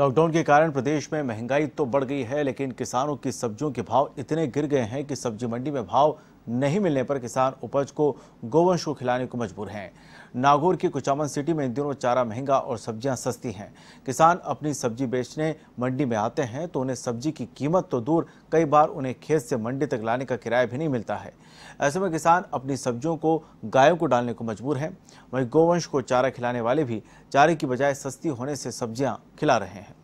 lockdown के कारण प्रदेश में महंगाई तो बढ़ गई है लेकिन किसानों की सब्जियों के भाव इतने गिर गए हैं कि सब्जी मंडी में भाव नहीं मिलने पर किसान उपज को गोवंश को खिलाने को मजबूर हैं नागौर की कुचामन सिटी में इन दिनों चारा महंगा और सब्जियां सस्ती हैं किसान अपनी सब्जी बेचने मंडी में आते हैं तो उन्हें सब्जी की कीमत तो दूर कई बार उन्हें खेत से मंडी तक लाने का किराया भी नहीं मिलता है ऐसे में किसान अपनी सब्जियों को गायों को डालने को मजबूर हैं वहीं गोवंश को चारा खिलाने वाले भी चारे की बजाय सस्ती होने से सब्जियाँ खिला रहे हैं